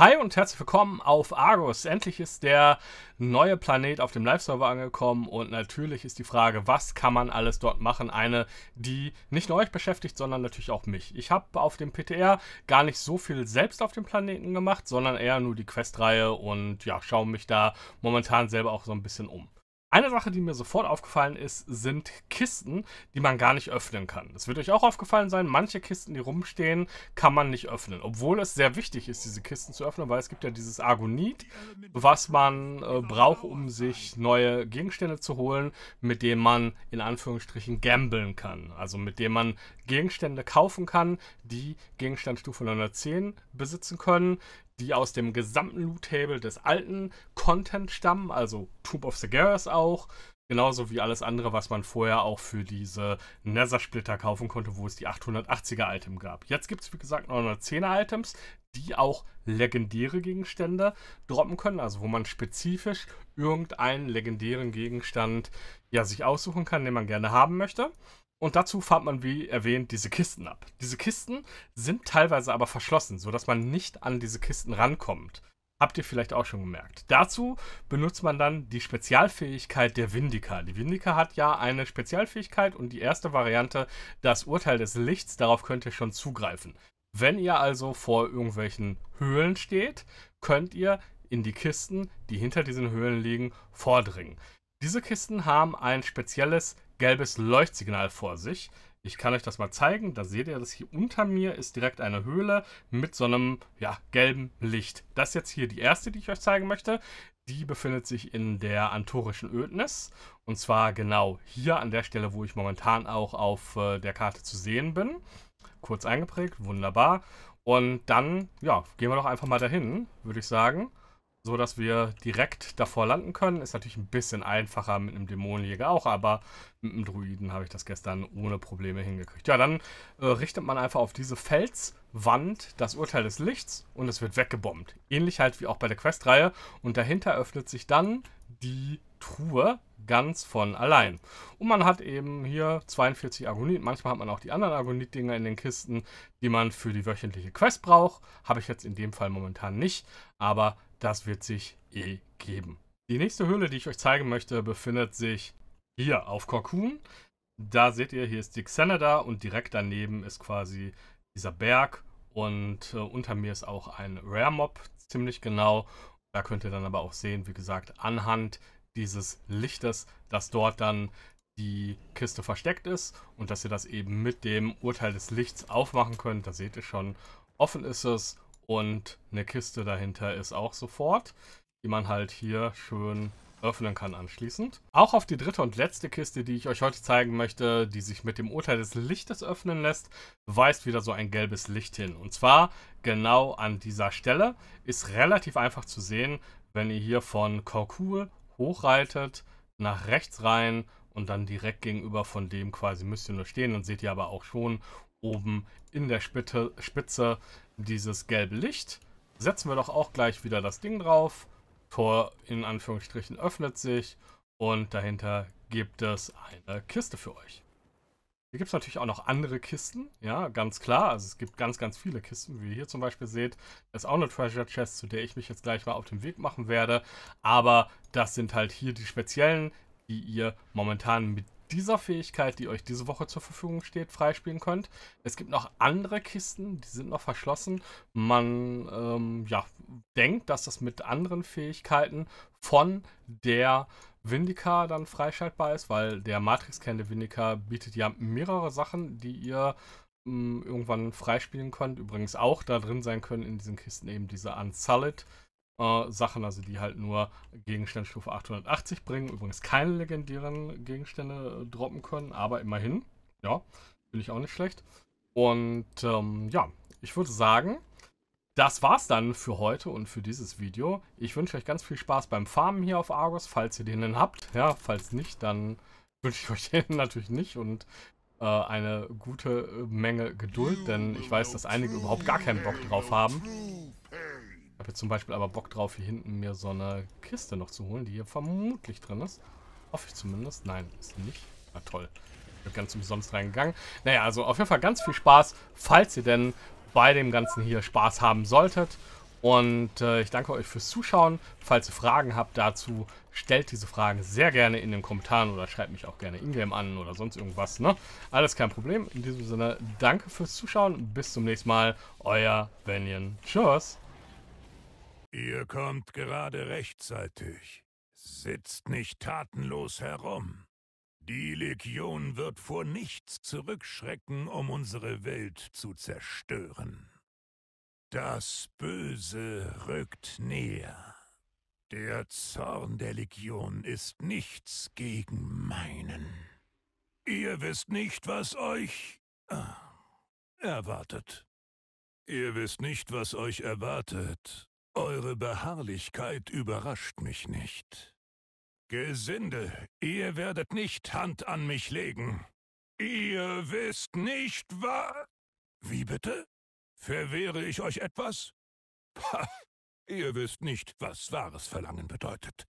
Hi und herzlich willkommen auf Argus. Endlich ist der neue Planet auf dem Live-Server angekommen und natürlich ist die Frage, was kann man alles dort machen? Eine, die nicht nur euch beschäftigt, sondern natürlich auch mich. Ich habe auf dem PTR gar nicht so viel selbst auf dem Planeten gemacht, sondern eher nur die Questreihe und ja, schaue mich da momentan selber auch so ein bisschen um. Eine Sache, die mir sofort aufgefallen ist, sind Kisten, die man gar nicht öffnen kann. Es wird euch auch aufgefallen sein, manche Kisten, die rumstehen, kann man nicht öffnen. Obwohl es sehr wichtig ist, diese Kisten zu öffnen, weil es gibt ja dieses Argonit, was man äh, braucht, um sich neue Gegenstände zu holen, mit denen man in Anführungsstrichen gamblen kann. Also mit dem man Gegenstände kaufen kann, die Gegenstandstufe 910 besitzen können, die aus dem gesamten Loot-Table des alten Content stammen, also Tomb of the Garrus auch, genauso wie alles andere, was man vorher auch für diese Nether-Splitter kaufen konnte, wo es die 880er-Item gab. Jetzt gibt es, wie gesagt, 910er-Items, die auch legendäre Gegenstände droppen können, also wo man spezifisch irgendeinen legendären Gegenstand ja, sich aussuchen kann, den man gerne haben möchte. Und dazu fahrt man, wie erwähnt, diese Kisten ab. Diese Kisten sind teilweise aber verschlossen, sodass man nicht an diese Kisten rankommt. Habt ihr vielleicht auch schon gemerkt. Dazu benutzt man dann die Spezialfähigkeit der Windika. Die Windika hat ja eine Spezialfähigkeit und die erste Variante, das Urteil des Lichts, darauf könnt ihr schon zugreifen. Wenn ihr also vor irgendwelchen Höhlen steht, könnt ihr in die Kisten, die hinter diesen Höhlen liegen, vordringen. Diese Kisten haben ein spezielles gelbes Leuchtsignal vor sich. Ich kann euch das mal zeigen. Da seht ihr, dass hier unter mir ist direkt eine Höhle mit so einem ja, gelben Licht. Das ist jetzt hier die erste, die ich euch zeigen möchte. Die befindet sich in der antorischen Ödnis. Und zwar genau hier an der Stelle, wo ich momentan auch auf äh, der Karte zu sehen bin. Kurz eingeprägt, wunderbar. Und dann, ja, gehen wir doch einfach mal dahin, würde ich sagen so dass wir direkt davor landen können. Ist natürlich ein bisschen einfacher mit einem Dämonenjäger auch, aber mit einem Druiden habe ich das gestern ohne Probleme hingekriegt. Ja, dann äh, richtet man einfach auf diese Felswand das Urteil des Lichts und es wird weggebombt. Ähnlich halt wie auch bei der Questreihe. Und dahinter öffnet sich dann die Truhe ganz von allein. Und man hat eben hier 42 Agonit. Manchmal hat man auch die anderen Agonit-Dinger in den Kisten, die man für die wöchentliche Quest braucht. Habe ich jetzt in dem Fall momentan nicht, aber das wird sich eh geben. Die nächste Höhle, die ich euch zeigen möchte, befindet sich hier auf Korkun. Da seht ihr, hier ist die Xenada und direkt daneben ist quasi dieser Berg und äh, unter mir ist auch ein Rare Mob, ziemlich genau. Da könnt ihr dann aber auch sehen, wie gesagt, anhand dieses Lichtes, dass dort dann die Kiste versteckt ist und dass ihr das eben mit dem Urteil des Lichts aufmachen könnt. Da seht ihr schon, offen ist es und eine Kiste dahinter ist auch sofort, die man halt hier schön öffnen kann anschließend. Auch auf die dritte und letzte Kiste, die ich euch heute zeigen möchte, die sich mit dem Urteil des Lichtes öffnen lässt, weist wieder so ein gelbes Licht hin. Und zwar genau an dieser Stelle. Ist relativ einfach zu sehen, wenn ihr hier von Korkul hochreitet, nach rechts rein und dann direkt gegenüber von dem quasi müsst ihr nur stehen. Dann seht ihr aber auch schon oben in der Spitze, Spitze dieses gelbe Licht. Setzen wir doch auch gleich wieder das Ding drauf. Tor in Anführungsstrichen öffnet sich und dahinter gibt es eine Kiste für euch. Hier gibt es natürlich auch noch andere Kisten, ja, ganz klar. Also es gibt ganz, ganz viele Kisten, wie ihr hier zum Beispiel seht. Das ist auch eine Treasure Chest, zu der ich mich jetzt gleich mal auf den Weg machen werde. Aber das sind halt hier die speziellen, die ihr momentan mit dieser Fähigkeit, die euch diese Woche zur Verfügung steht, freispielen könnt. Es gibt noch andere Kisten, die sind noch verschlossen. Man ähm, ja, denkt, dass das mit anderen Fähigkeiten von der Vindica dann freischaltbar ist, weil der Matrix-Kern der Vindica bietet ja mehrere Sachen, die ihr ähm, irgendwann freispielen könnt. Übrigens auch da drin sein können in diesen Kisten eben diese Unsullied. Äh, Sachen, also die halt nur Gegenstände Stufe 880 bringen. Übrigens keine legendären Gegenstände äh, droppen können, aber immerhin. Ja, finde ich auch nicht schlecht. Und ähm, ja, ich würde sagen, das war's dann für heute und für dieses Video. Ich wünsche euch ganz viel Spaß beim Farmen hier auf Argus, falls ihr den denn habt. Ja, falls nicht, dann wünsche ich euch den natürlich nicht und äh, eine gute äh, Menge Geduld, denn ich weiß, dass einige überhaupt gar keinen Bock drauf haben habe jetzt zum Beispiel aber Bock drauf, hier hinten mir so eine Kiste noch zu holen, die hier vermutlich drin ist. Hoffe ich zumindest. Nein, ist nicht. Na toll. Ich Bin ganz umsonst reingegangen. Naja, also auf jeden Fall ganz viel Spaß, falls ihr denn bei dem Ganzen hier Spaß haben solltet. Und äh, ich danke euch fürs Zuschauen. Falls ihr Fragen habt dazu, stellt diese Fragen sehr gerne in den Kommentaren oder schreibt mich auch gerne ingame an oder sonst irgendwas. Ne? Alles kein Problem. In diesem Sinne, danke fürs Zuschauen. Bis zum nächsten Mal. Euer Benjen. Tschüss. Ihr kommt gerade rechtzeitig. Sitzt nicht tatenlos herum. Die Legion wird vor nichts zurückschrecken, um unsere Welt zu zerstören. Das Böse rückt näher. Der Zorn der Legion ist nichts gegen meinen. Ihr wisst nicht, was euch ah, erwartet. Ihr wisst nicht, was euch erwartet, eure Beharrlichkeit überrascht mich nicht. Gesinde, ihr werdet nicht Hand an mich legen. Ihr wisst nicht, was... Wie bitte? Verwehre ich euch etwas? Pah, ihr wisst nicht, was wahres Verlangen bedeutet.